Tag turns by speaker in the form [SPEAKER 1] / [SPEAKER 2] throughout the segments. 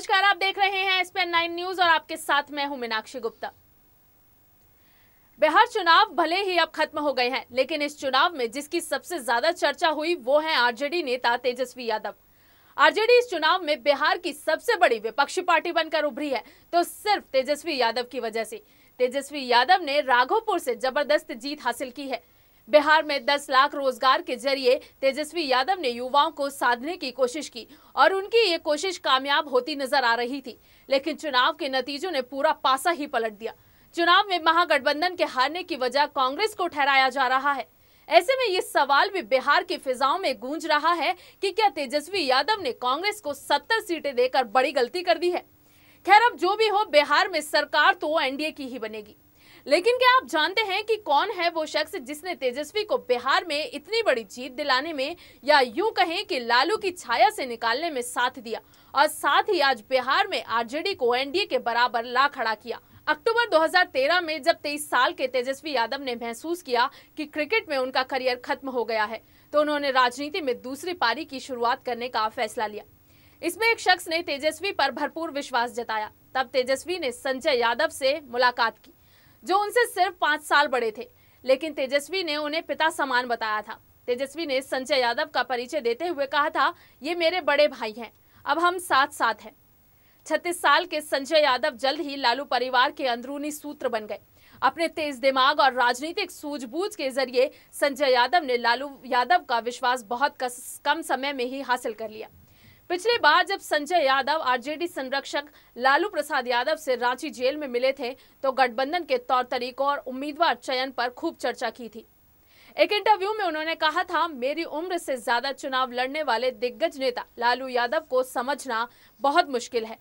[SPEAKER 1] नमस्कार आप देख रहे हैं एसपीएन नाइन न्यूज और आपके साथ मैं हूं मीनाक्षी गुप्ता बिहार चुनाव भले ही अब खत्म हो गए हैं लेकिन इस चुनाव में जिसकी सबसे ज्यादा चर्चा हुई वो है आरजेडी नेता तेजस्वी यादव आरजेडी इस चुनाव में बिहार की सबसे बड़ी विपक्षी पार्टी बनकर उभरी है तो सिर्फ तेजस्वी यादव की वजह से तेजस्वी यादव ने राघोपुर से जबरदस्त जीत हासिल की है बिहार में 10 लाख रोजगार के जरिए तेजस्वी यादव ने युवाओं को साधने की कोशिश की और उनकी ये कोशिश कामयाब होती नजर आ रही थी लेकिन चुनाव के नतीजों ने पूरा पासा ही पलट दिया चुनाव में महागठबंधन के हारने की वजह कांग्रेस को ठहराया जा रहा है ऐसे में ये सवाल भी बिहार की फिजाओं में गूंज रहा है कि क्या तेजस्वी यादव ने कांग्रेस को 70 सीटें देकर बड़ी गलती कर दी है खैर अब जो भी हो बिहार में सरकार तो एनडीए की ही बनेगी लेकिन क्या आप जानते हैं कि कौन है वो शख्स जिसने तेजस्वी को बिहार में इतनी बड़ी जीत दिलाने में या यूं कहें कि लालू की छाया से निकालने में साथ दिया और साथ ही आज बिहार में आरजेडी को एनडीए के बराबर ला खड़ा किया अक्टूबर 2013 में जब 23 साल के तेजस्वी यादव ने महसूस किया कि क्रिकेट में उनका करियर खत्म हो गया है तो उन्होंने राजनीति में दूसरी पारी की शुरुआत करने का फैसला लिया इसमें एक शख्स ने तेजस्वी पर भरपूर विश्वास जताया तब तेजस्वी ने संजय यादव से मुलाकात की जो उनसे सिर्फ पाँच साल बड़े थे लेकिन तेजस्वी ने उन्हें पिता समान बताया था तेजस्वी ने संजय यादव का परिचय देते हुए कहा था ये मेरे बड़े भाई हैं अब हम साथ साथ हैं छत्तीस साल के संजय यादव जल्द ही लालू परिवार के अंदरूनी सूत्र बन गए अपने तेज दिमाग और राजनीतिक सूझबूझ के जरिए संजय यादव ने लालू यादव का विश्वास बहुत कम समय में ही हासिल कर लिया पिछले बार जब संजय यादव आरजेडी संरक्षक लालू प्रसाद यादव से रांची जेल में मिले थे तो गठबंधन के तौर तरीकों और उम्मीदवार चयन पर खूब चर्चा की थी एक इंटरव्यू में उन्होंने कहा था मेरी उम्र से ज्यादा चुनाव लड़ने वाले दिग्गज नेता लालू यादव को समझना बहुत मुश्किल है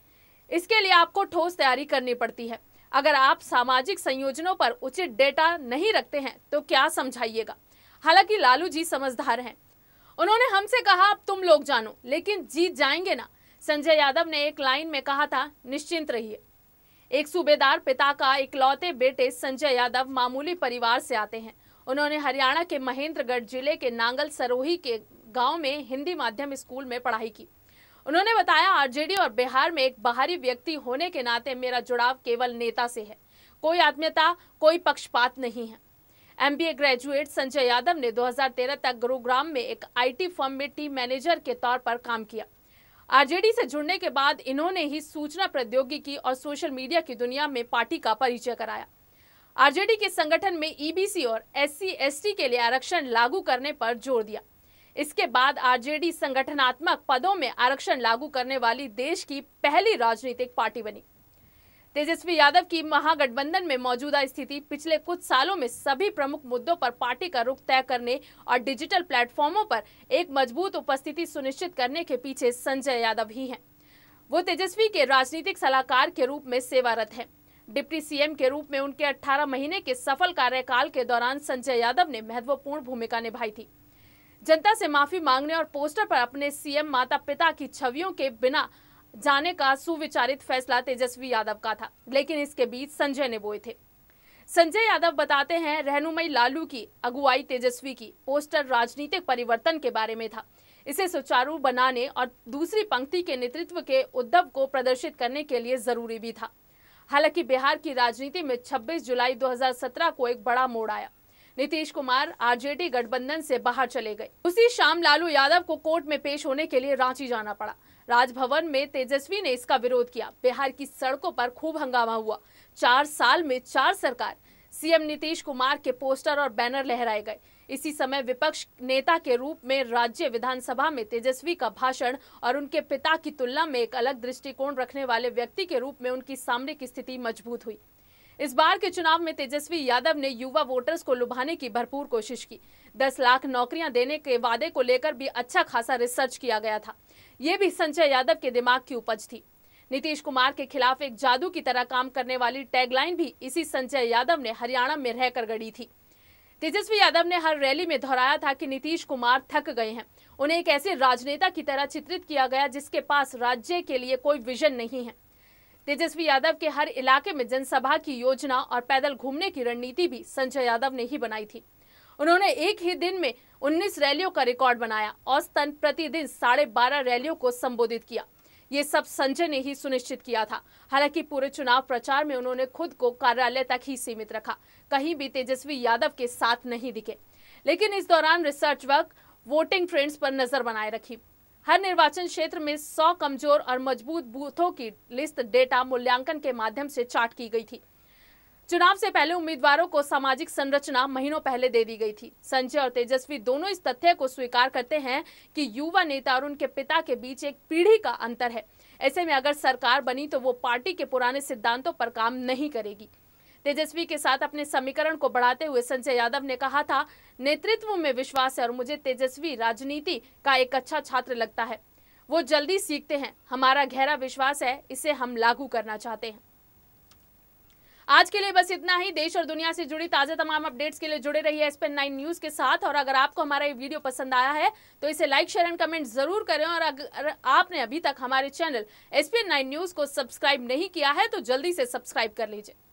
[SPEAKER 1] इसके लिए आपको ठोस तैयारी करनी पड़ती है अगर आप सामाजिक संयोजनों पर उचित डेटा नहीं रखते हैं तो क्या समझाइएगा हालांकि लालू जी समझदार हैं उन्होंने हमसे कहा अब तुम लोग जानो लेकिन जीत जाएंगे ना संजय यादव ने एक लाइन में कहा था निश्चिंत रहिए एक सूबेदार पिता का इकलौते बेटे संजय यादव मामूली परिवार से आते हैं उन्होंने हरियाणा के महेंद्रगढ़ जिले के नांगल सरोही के गांव में हिंदी माध्यम स्कूल में पढ़ाई की उन्होंने बताया आरजेडी और बिहार में एक बाहरी व्यक्ति होने के नाते मेरा जुड़ाव केवल नेता से है कोई आत्मीयता कोई पक्षपात नहीं है एमबीए ग्रेजुएट संजय यादव ने 2013 तक गुरुग्राम में एक आईटी फर्म में टीम मैनेजर के तौर पर काम किया आरजेडी से जुड़ने के बाद इन्होंने ही सूचना प्रौद्योगिकी और सोशल मीडिया की दुनिया में पार्टी का परिचय कराया आरजेडी के संगठन में ईबीसी e और एस सी के लिए आरक्षण लागू करने पर जोर दिया इसके बाद आरजेडी संगठनात्मक पदों में आरक्षण लागू करने वाली देश की पहली राजनीतिक पार्टी बनी तेजस्वी यादव की महागठबंधन में मौजूदा स्थिति पिछले कुछ सालों में सभी प्रमुख मुद्दों पर पार्टी का रुख तय करने और डिजिटल प्लेटफॉर्मों पर एक मजबूत उपस्थिति सुनिश्चित करने के पीछे संजय यादव ही हैं वो तेजस्वी के राजनीतिक सलाहकार के रूप में सेवारत हैं डिप्टी सीएम के रूप में उनके 18 महीने के सफल कार्यकाल के दौरान संजय यादव ने महत्वपूर्ण भूमिका निभाई थी जनता से माफी मांगने और पोस्टर पर अपने सीएम माता पिता की छवियों के बिना जाने का सुविचारित फैसला तेजस्वी यादव का था लेकिन इसके बीच संजय ने बोए थे संजय यादव बताते हैं रहनुमई लालू की अगुवाई तेजस्वी की पोस्टर राजनीतिक परिवर्तन के बारे में था इसे सुचारू बनाने और दूसरी पंक्ति के नेतृत्व के उद्धव को प्रदर्शित करने के लिए जरूरी भी था हालांकि बिहार की राजनीति में 26 जुलाई 2017 को एक बड़ा मोड़ आया नीतीश कुमार आरजेडी गठबंधन से बाहर चले गए उसी शाम लालू यादव को कोर्ट में पेश होने के लिए रांची जाना पड़ा राजभवन में तेजस्वी ने इसका विरोध किया बिहार की सड़कों पर खूब हंगामा हुआ चार साल में चार सरकार सीएम नीतीश कुमार के पोस्टर और बैनर लहराए गए इसी समय विपक्ष नेता के रूप में राज्य विधानसभा में तेजस्वी का भाषण और उनके पिता की तुलना में एक अलग दृष्टिकोण रखने वाले व्यक्ति के रूप में उनकी सामने की स्थिति मजबूत हुई इस बार के चुनाव में तेजस्वी यादव ने युवा वोटर्स को लुभाने की भरपूर कोशिश की दस लाख नौकरियां देने के वादे को लेकर भी अच्छा खासा रिसर्च किया गया था ये भी संजय यादव के दिमाग की उपज थी नीतीश कुमार के खिलाफ एक जादू की तरह काम करने वाली टैगलाइन भी इसी संजय यादव ने हरियाणा में रहकर गढ़ी थी तेजस्वी यादव ने हर रैली में दोहराया था कि नीतीश कुमार थक गए हैं उन्हें एक ऐसे राजनेता की तरह चित्रित किया गया जिसके पास राज्य के लिए कोई विजन नहीं है तेजस्वी यादव के हर इलाके में जनसभा की योजना और पैदल घूमने की रणनीति भी संजय यादव ने ही बनाई थी उन्होंने एक ही दिन में 19 रैलियों का रिकॉर्ड बनाया औसतन प्रतिदिन साढ़े बारह रैलियों को संबोधित किया ये सब संजय ने ही सुनिश्चित किया था हालांकि पूरे चुनाव प्रचार में उन्होंने खुद को कार्यालय तक ही सीमित रखा कहीं भी तेजस्वी यादव के साथ नहीं दिखे लेकिन इस दौरान रिसर्च वर्क वोटिंग ट्रेंड्स पर नजर बनाए रखी हर निर्वाचन क्षेत्र में 100 कमजोर और मजबूत बूथों की लिस्ट डेटा मूल्यांकन के माध्यम से चार्ट की गई थी चुनाव से पहले उम्मीदवारों को सामाजिक संरचना महीनों पहले दे दी गई थी संजय और तेजस्वी दोनों इस तथ्य को स्वीकार करते हैं कि युवा नेता और उनके पिता के बीच एक पीढ़ी का अंतर है ऐसे में अगर सरकार बनी तो वो पार्टी के पुराने सिद्धांतों पर काम नहीं करेगी तेजस्वी के साथ अपने समीकरण को बढ़ाते हुए संजय यादव ने कहा था नेतृत्व में विश्वास है और मुझे तेजस्वी राजनीति का एक अच्छा छात्र लगता है वो जल्दी सीखते हैं हमारा गहरा विश्वास है इसे हम लागू करना चाहते हैं आज के लिए बस इतना ही देश और दुनिया से जुड़ी ताज़ा तमाम अपडेट्स के लिए जुड़े रहिए एस पेन नाइन न्यूज़ के साथ और अगर आपको हमारा ये वीडियो पसंद आया है तो इसे लाइक शेयर एंड कमेंट ज़रूर करें और अगर आपने अभी तक हमारे channel S pen nine news को सब्सक्राइब नहीं किया है तो जल्दी से सब्सक्राइब कर लीजिए